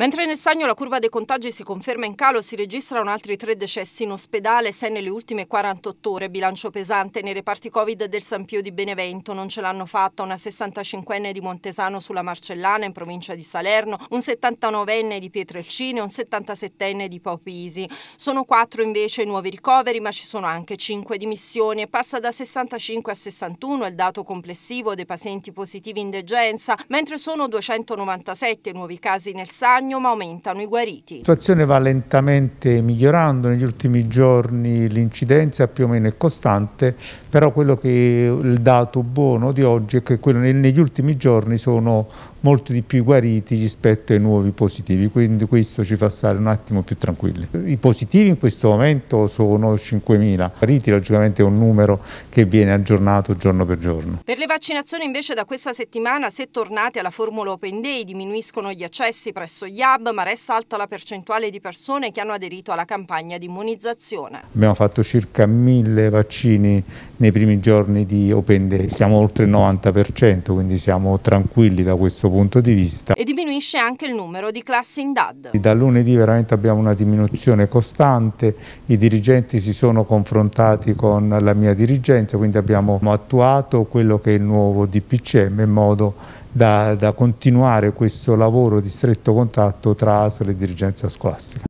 Mentre nel Sagno la curva dei contagi si conferma in calo, si registrano altri tre decessi in ospedale, sei nelle ultime 48 ore, bilancio pesante nei reparti Covid del San Pio di Benevento, non ce l'hanno fatta una 65enne di Montesano sulla Marcellana in provincia di Salerno, un 79enne di Pietrelcine, un 77enne di Popisi. Sono quattro invece i nuovi ricoveri, ma ci sono anche cinque dimissioni passa da 65 a 61 il dato complessivo dei pazienti positivi in degenza, mentre sono 297 nuovi casi nel Sagno impegno ma aumentano i guariti. La situazione va lentamente migliorando, negli ultimi giorni l'incidenza più o meno è costante, però quello che è il dato buono di oggi è che negli ultimi giorni sono molto di più i guariti rispetto ai nuovi positivi, quindi questo ci fa stare un attimo più tranquilli. I positivi in questo momento sono 5.000, guariti logicamente è un numero che viene aggiornato giorno per giorno. Per le vaccinazioni invece da questa settimana, se tornate alla formula Open Day, diminuiscono gli accessi presso gli hub, ma resta alta la percentuale di persone che hanno aderito alla campagna di immunizzazione. Abbiamo fatto circa 1.000 vaccini nei primi giorni di Open Day. Siamo oltre il 90%, quindi siamo tranquilli da questo punto di vista. E diminuisce anche il numero di classi in DAD. Da lunedì veramente abbiamo una diminuzione costante, i dirigenti si sono confrontati con la mia dirigenza, quindi abbiamo attuato quello che è il nuovo DPCM in modo da, da continuare questo lavoro di stretto contatto tra ASL e dirigenza scolastica.